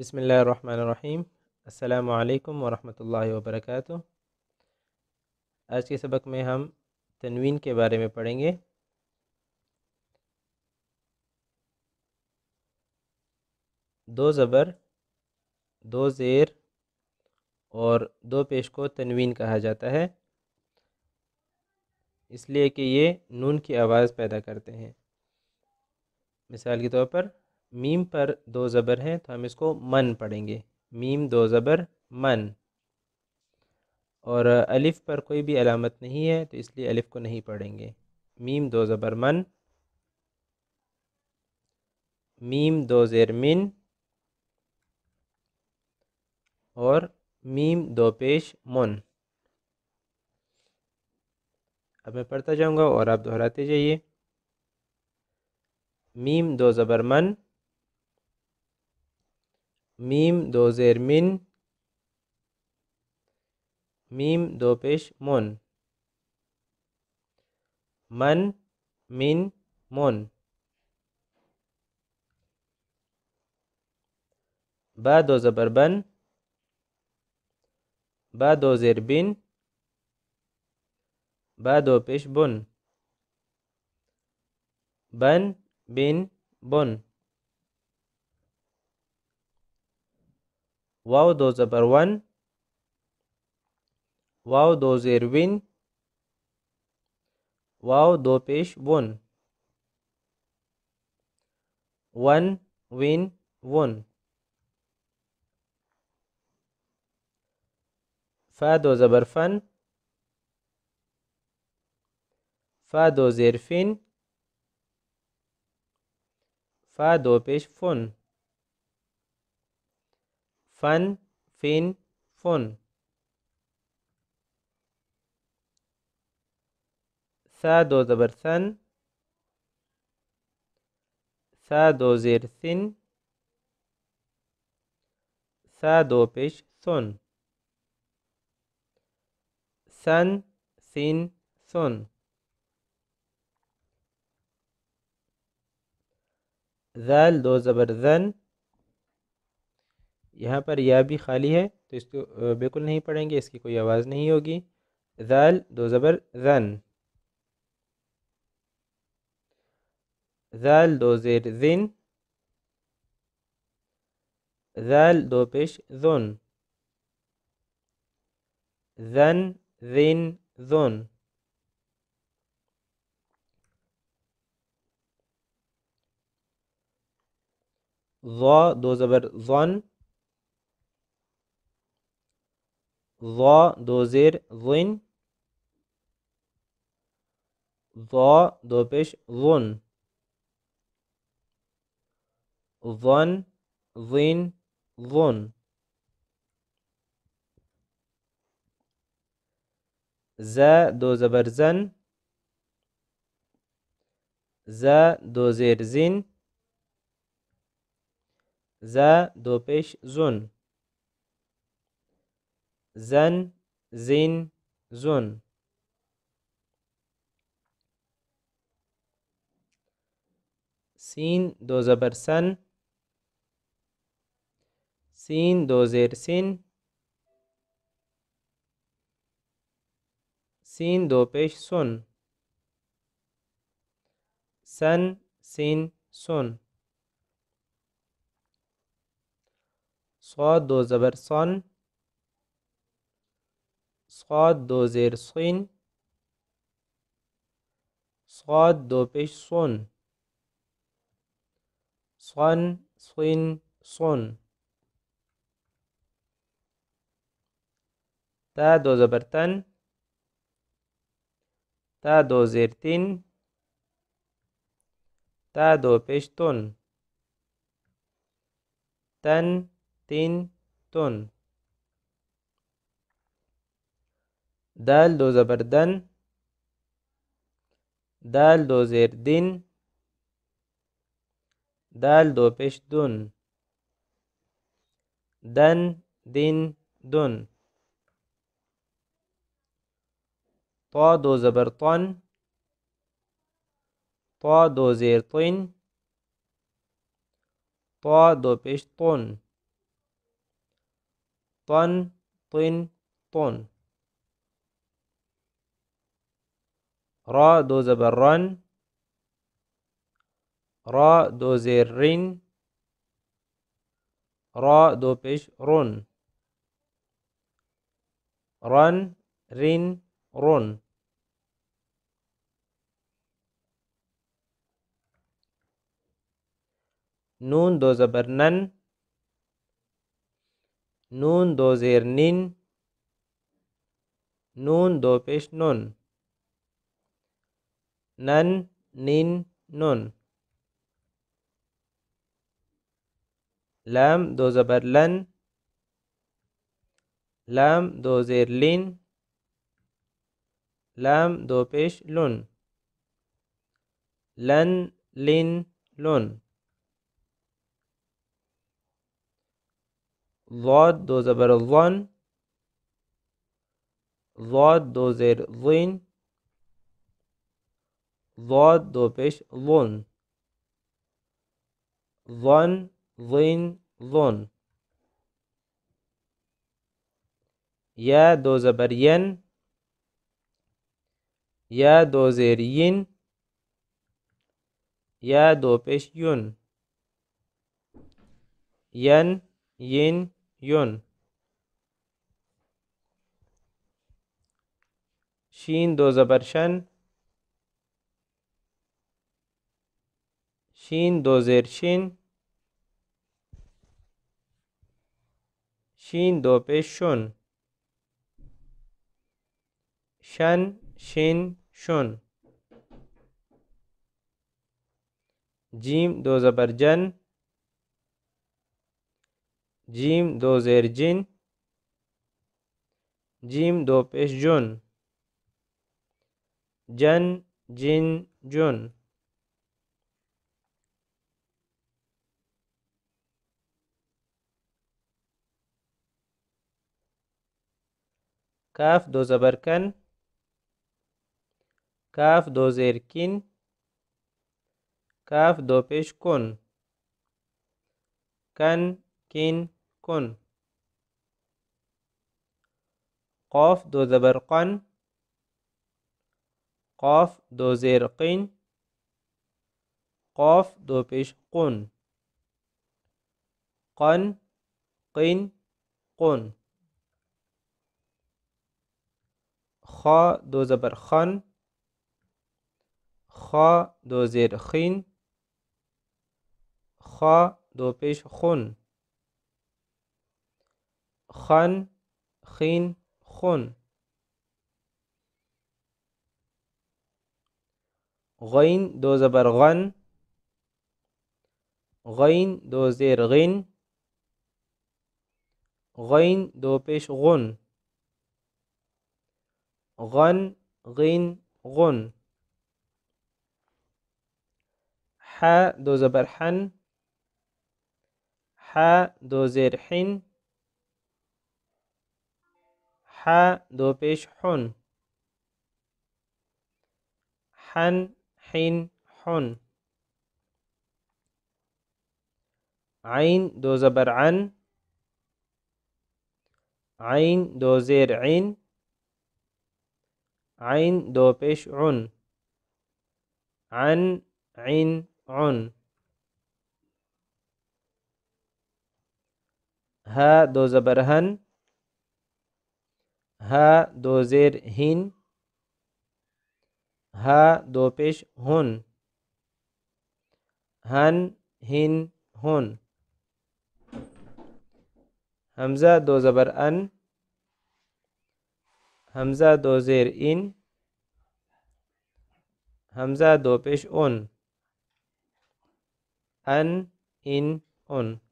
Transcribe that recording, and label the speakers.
Speaker 1: بسم اللہ الرحمن الرحیم السلام علیکم ورحمۃ اللہ وبرکاتہ آج کے سبق میں ہم تنوین کے بارے میں پڑھیں گے دو زبر دو زیر اور دو پیش کو تنوین کہا جاتا ہے اس لیے کہ یہ نون کی آواز پیدا کرتے ہیں مثال کے طور پر میم پر دو زبر ہیں تو ہم اس کو من پڑھیں گے میم دو زبر من اور الف پر کوئی بھی علامت نہیں ہے تو اس لیے الف کو نہیں پڑھیں گے میم دو زبر من میم دو زیر من اور میم دو پیش من اب میں پڑھتا جاؤں گا اور آپ دہراتے جائیے میم دو زبر من میم دو زیر من میم دو پیش من من من من با دو زبر بن با دو زیر بین با دو پیش بن بن بین بن واؤ دو زبر ون واؤ دون واؤ پیش ون ون ون فا دو زبر فن فا دو زیر زیرفن فا دو پیش فون فن فين فن ثا دو زبر ثن ثا دو زير ثن ثا دو بيش ثن ثن ثن ثن ذال دو زبر ذن یہاں پر یا بھی خالی ہے تو اس کو بالکل نہیں پڑھیں گے اس کی کوئی آواز نہیں ہوگی ذال دو زبر زن ذال دو زیر زین ذال دو پیش زون زن زین زون زا دو زبر زون ضا ضا دو دو دو دو زیر زیر پیش ز ز ز زبر زن زن دو وبروزیروپش زن زن زین زن سین دو زبر سن سین دو دون سین دو پیش سن سن سین سن سو زبر سن صاد دو زير صين صاد دو بيش صون صن صين صن تا دو زبرتن تا دو زير تين تا دو بيش تن تن تين تن دال دو زبردن دال دو زيردين دال دو بيش دون دن دين دون طا دو زبرطن طا دو زيرطين طا دو بيش طن طن طن طن را دوز بران را دو زرين را دو پیش رون رن رين رون نون دو زبرنن نون دو زیر نین نون دو پیش نون نن نين نون لام دو زبر لن لام دو زیر لین لام دو پیش لون لن لین لون ضاد دو زبر ضاد دو زیر ظین و دوپش وون ون ظن یا دو زبرین یا یا دو دو زیرین پیش یون ین ین یون شین دو زبرشن شن شين دوزر شين شين دو پیش شون شن شين شون جيم دو زبر جن جيم دو زير جن جيم دو پیش جون جن جن جون كاف دوزا بركن كاف دوزير كن كاف دو بيش كن كن كن كن قاف دو زبرقن قاف دو زرقين قاف دو قن قن قن قن خا دو زبر خان خا دو زیر خین خا دو پیش خون خان خین خون غین دو زبر غن غین دو زیر غین غین دو پیش غن غن غين غن ح دو زبر حن ح دو زير حن ح دو پیش حن حن حين حن عين دو زبر عن عين دو زير عين عين دوبش عن عن عين عن ها دو زبر ها دو زير هن ها دو پیش هن هن هن هن همزه دو زبر ان همزه دو زير إن همزه دو بيش اون ان إن اون